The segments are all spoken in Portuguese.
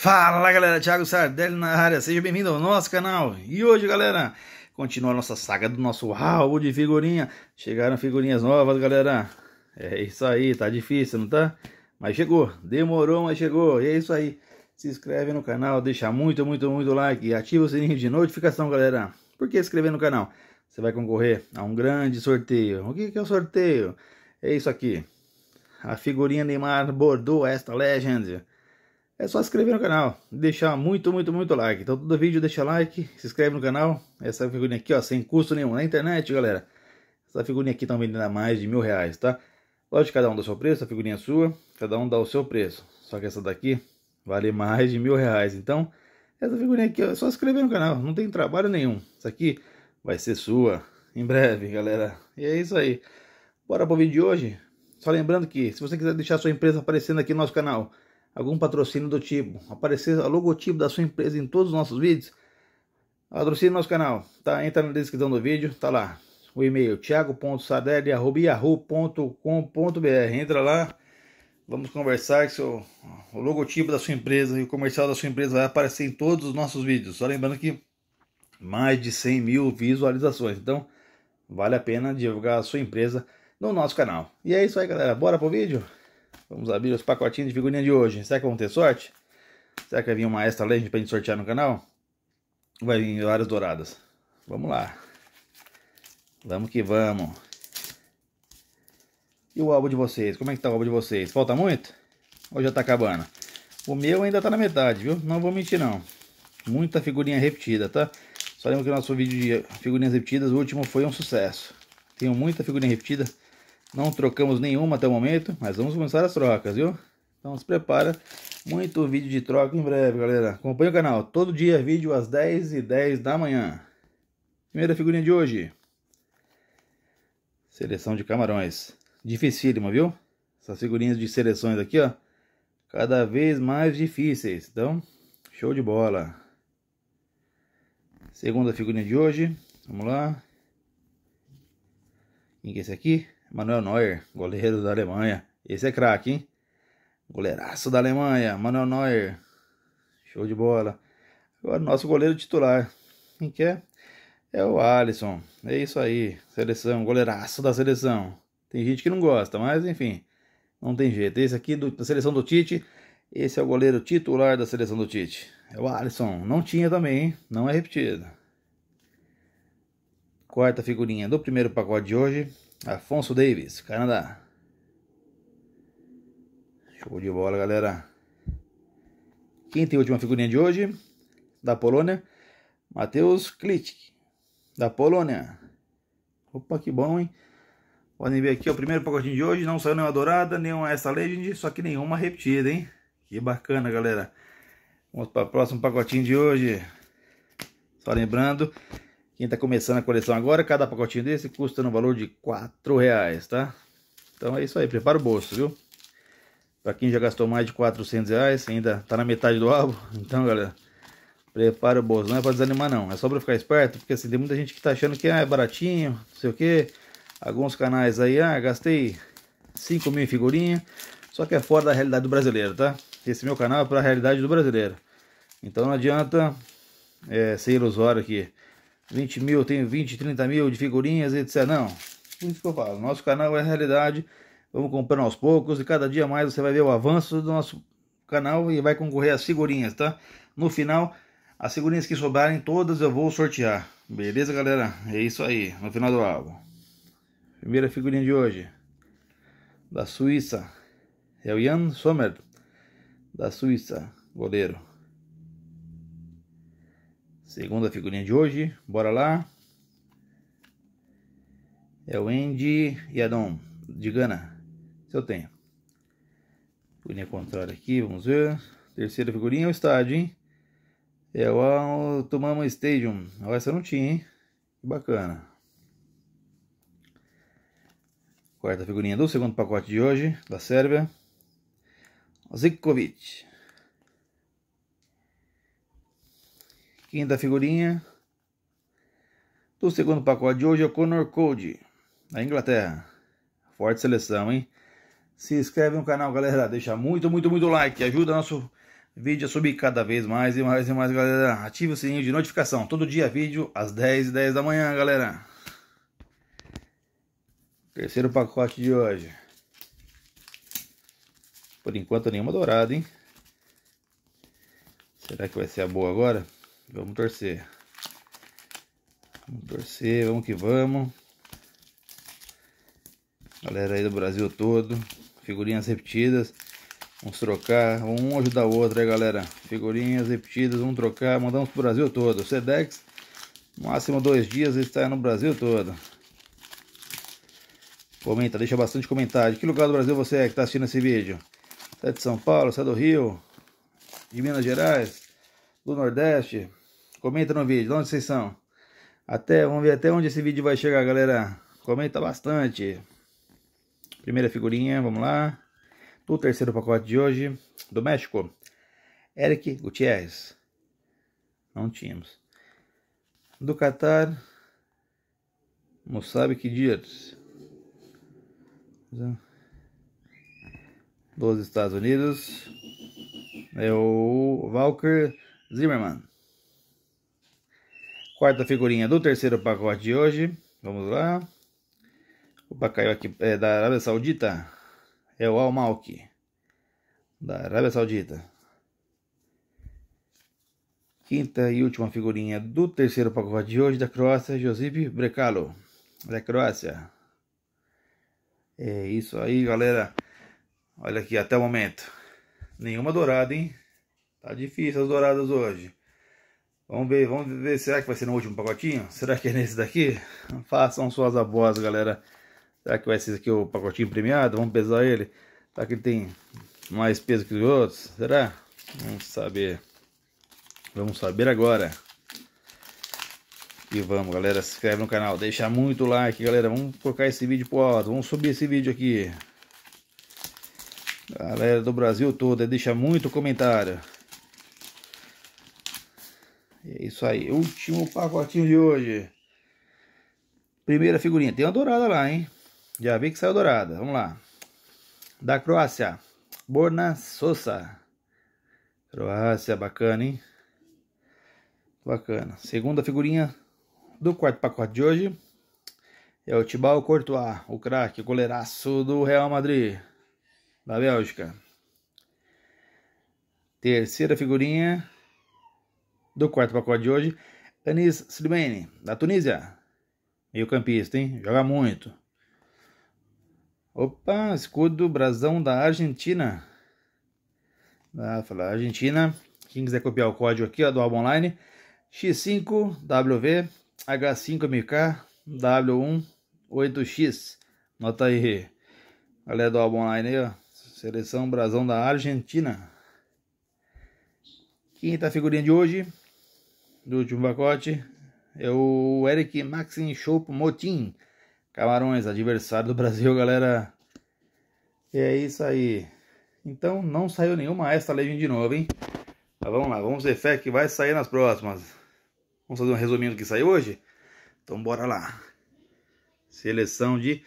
Fala galera, Thiago Sardelli na área, seja bem-vindo ao nosso canal. E hoje, galera, continua a nossa saga do nosso álbum de figurinha. Chegaram figurinhas novas, galera. É isso aí, tá difícil, não tá? Mas chegou, demorou, mas chegou. E é isso aí. Se inscreve no canal, deixa muito, muito, muito like e ativa o sininho de notificação, galera. Por que inscrever no canal? Você vai concorrer a um grande sorteio. O que é o sorteio? É isso aqui. A figurinha Neymar Bordeaux, esta legend é só se inscrever no canal, deixar muito, muito, muito like. Então todo vídeo deixa like, se inscreve no canal. Essa figurinha aqui, ó, sem custo nenhum na internet, galera. Essa figurinha aqui tá estão vendendo a mais de mil reais, tá? Lógico que cada um dá o seu preço, a figurinha é sua, cada um dá o seu preço. Só que essa daqui vale mais de mil reais. Então, essa figurinha aqui ó, é só se inscrever no canal, não tem trabalho nenhum. Isso aqui vai ser sua em breve, galera. E é isso aí. Bora pro vídeo de hoje? Só lembrando que se você quiser deixar sua empresa aparecendo aqui no nosso canal algum patrocínio do tipo, aparecer o logotipo da sua empresa em todos os nossos vídeos, patrocine nosso canal, tá? Entra na descrição do vídeo, tá lá. O e-mail thiago.sadelli.yahoo.com.br Entra lá, vamos conversar que o logotipo da sua empresa e o comercial da sua empresa vai aparecer em todos os nossos vídeos. Só lembrando que mais de 100 mil visualizações, então vale a pena divulgar a sua empresa no nosso canal. E é isso aí galera, bora pro vídeo? Vamos abrir os pacotinhos de figurinha de hoje. Será que vão ter sorte? Será que vai vir uma extra legend pra gente sortear no canal? Vai vir várias douradas. Vamos lá. Vamos que vamos. E o álbum de vocês? Como é que tá o álbum de vocês? Falta muito? Ou já tá acabando? O meu ainda tá na metade, viu? Não vou mentir não. Muita figurinha repetida, tá? Só lembro que o nosso vídeo de figurinhas repetidas, o último foi um sucesso. Tenho muita figurinha repetida. Não trocamos nenhuma até o momento, mas vamos começar as trocas, viu? Então se prepara, muito vídeo de troca em breve, galera. Acompanhe o canal, todo dia vídeo às 10 e 10 da manhã. Primeira figurinha de hoje. Seleção de camarões. Dificílima, viu? Essas figurinhas de seleções aqui, ó. Cada vez mais difíceis. Então, show de bola. Segunda figurinha de hoje. Vamos lá. Quem que é esse aqui? Manuel Neuer, goleiro da Alemanha. Esse é craque, hein? Goleiraço da Alemanha, Manuel Neuer. Show de bola. Agora nosso goleiro titular. Quem que é? É o Alisson. É isso aí. Seleção, goleiraço da seleção. Tem gente que não gosta, mas enfim. Não tem jeito. Esse aqui do, da seleção do Tite. Esse é o goleiro titular da seleção do Tite. É o Alisson. Não tinha também, hein? Não é repetido. Quarta figurinha do primeiro pacote de hoje. Afonso Davis, Canadá. Show de bola, galera. Quinta e última figurinha de hoje, da Polônia, Matheus Klitschk, da Polônia. Opa, que bom, hein? Podem ver aqui ó, o primeiro pacotinho de hoje, não saiu nenhuma dourada, nenhuma essa legend, só que nenhuma repetida, hein? Que bacana, galera. Vamos para o próximo pacotinho de hoje. Só lembrando quem está começando a coleção agora, cada pacotinho desse custa no valor de R$ reais, tá? Então é isso aí, prepara o bolso, viu? Para quem já gastou mais de 400 reais, ainda tá na metade do álbum. Então, galera, prepara o bolso. Não é para desanimar, não. É só para ficar esperto, porque assim, tem muita gente que tá achando que ah, é baratinho, não sei o que. Alguns canais aí, ah, gastei 5 mil em figurinha. Só que é fora da realidade do brasileiro, tá? Esse meu canal é para a realidade do brasileiro. Então não adianta é, ser ilusório aqui. 20 mil, tenho 20, 30 mil de figurinhas, etc. Não, por é isso que eu falo. Nosso canal é realidade. Vamos comprando aos poucos e cada dia mais você vai ver o avanço do nosso canal e vai concorrer às figurinhas, tá? No final, as figurinhas que sobrarem, todas eu vou sortear. Beleza, galera? É isso aí, no final do álbum. Primeira figurinha de hoje. Da Suíça. É o Jan Sommer. Da Suíça, goleiro. Segunda figurinha de hoje, bora lá. É o Andy Yadon, de Gana. Se eu tenho. Figurinha contrária aqui, vamos ver. Terceira figurinha é o estádio, hein? É o Tomama Stadium. Essa não tinha, hein? bacana. Quarta figurinha do segundo pacote de hoje, da Sérvia. Zikovic. Quinta figurinha do segundo pacote de hoje é o Connor Code, da Inglaterra. Forte seleção, hein? Se inscreve no canal, galera. Deixa muito, muito, muito like. Ajuda nosso vídeo a subir cada vez mais e mais e mais, galera. Ative o sininho de notificação. Todo dia vídeo às 10 e 10 da manhã, galera. Terceiro pacote de hoje. Por enquanto nenhuma dourada, hein? Será que vai ser a boa agora? Vamos torcer. Vamos torcer, vamos que vamos. Galera aí do Brasil todo. Figurinhas repetidas. Vamos trocar. Um ajudar o outro aí, né, galera. Figurinhas repetidas, vamos trocar. Mandamos pro Brasil todo. O Sedex, máximo dois dias, está no Brasil todo. Comenta, deixa bastante comentário. Que lugar do Brasil você é que está assistindo esse vídeo? Você é de São Paulo? Você é do Rio? De Minas Gerais? Do Nordeste? Comenta no vídeo, de onde vocês são. Até, vamos ver até onde esse vídeo vai chegar, galera. Comenta bastante. Primeira figurinha, vamos lá. Do terceiro pacote de hoje, do México. Eric Gutierrez. Não tínhamos. Do Qatar, Moçabe Kidir. Dos Estados Unidos, é o Walker Zimmerman. Quarta figurinha do terceiro pacote de hoje. Vamos lá. O Bacaiu aqui é da Arábia Saudita. É o Al Da Arábia Saudita. Quinta e última figurinha do terceiro pacote de hoje da Croácia, Josip Brecalo, da Croácia. É isso aí, galera. Olha aqui, até o momento. Nenhuma dourada, hein? Tá difícil as douradas hoje. Vamos ver, vamos ver, será que vai ser no último pacotinho? Será que é nesse daqui? Façam suas abóboras, galera. Será que vai ser aqui o pacotinho premiado? Vamos pesar ele. Será que ele tem mais peso que os outros? Será? Vamos saber. Vamos saber agora. E vamos, galera, se inscreve no canal. Deixa muito like, galera. Vamos colocar esse vídeo pro alto. Vamos subir esse vídeo aqui. Galera do Brasil todo, deixa muito comentário isso aí. Último pacotinho de hoje. Primeira figurinha. Tem uma dourada lá, hein? Já vi que saiu dourada. Vamos lá. Da Croácia. Borna Sosa. Croácia, bacana, hein? Bacana. Segunda figurinha do quarto pacote de hoje. É o Tibal Courtois, o craque, goleiraço do Real Madrid, da Bélgica. Terceira figurinha do quarto pacote de hoje, Anis Slimane, da Tunísia. Meio campista, hein? Joga muito. Opa, escudo brasão da Argentina. Ah, fala Argentina. Quem quiser copiar o código aqui ó, do álbum online, X5WV H5MK W18X. Nota aí, galera do álbum online aí, ó. Seleção Brasão da Argentina. Quinta figurinha de hoje, do último pacote é o Eric Maxim choupo Motin. Camarões, adversário do Brasil, galera. É isso aí. Então não saiu nenhuma esta Legend de novo, hein? Mas vamos lá, vamos ter fé que vai sair nas próximas. Vamos fazer um resuminho do que saiu hoje? Então bora lá. Seleção de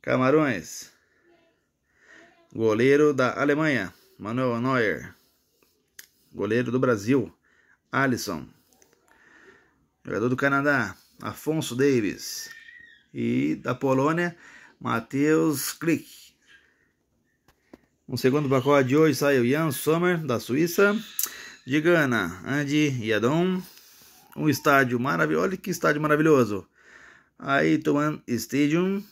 Camarões. Goleiro da Alemanha, Manuel Neuer. Goleiro do Brasil, Alisson. Jogador do Canadá, Afonso Davis. E da Polônia, Matheus Klik. No segundo pacote de hoje saiu Jan Sommer, da Suíça. De Gana, Andy Yadon. Um estádio maravilhoso. Olha que estádio maravilhoso. Aitoan Stadium.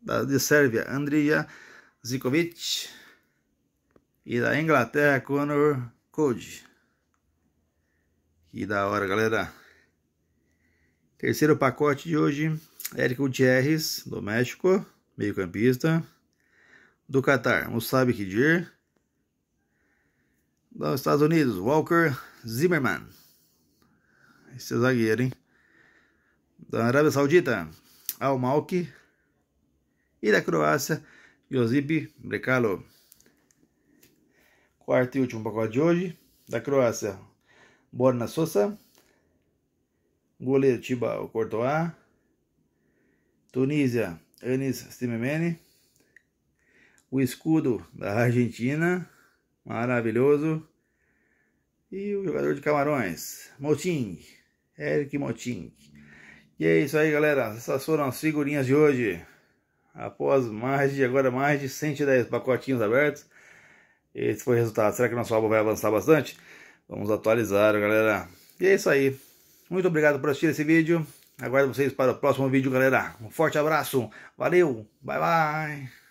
Da, de Sérvia, Andrija Zikovic. E da Inglaterra, Conor Code. Que da hora, galera. Terceiro pacote de hoje, Érico Gutierrez, do México, meio campista. Do Qatar, Musabi Khidir. Dos Estados Unidos, Walker Zimmerman. Esse é zagueiro, hein? Da Arábia Saudita, Al Malki. E da Croácia, Josip Brekalo. Quarto e último pacote de hoje, da Croácia, Borna Sosa, goleiro Tiba Courtois, Tunísia, Anis Stimemene, o escudo da Argentina, maravilhoso, e o jogador de Camarões, Moting, Eric Moting. E é isso aí, galera. Essas foram as figurinhas de hoje. Após mais de agora mais de 110 pacotinhos abertos, esse foi o resultado. Será que nosso álbum vai avançar bastante? Vamos atualizar, galera. E é isso aí. Muito obrigado por assistir esse vídeo. Aguardo vocês para o próximo vídeo, galera. Um forte abraço. Valeu. Bye, bye.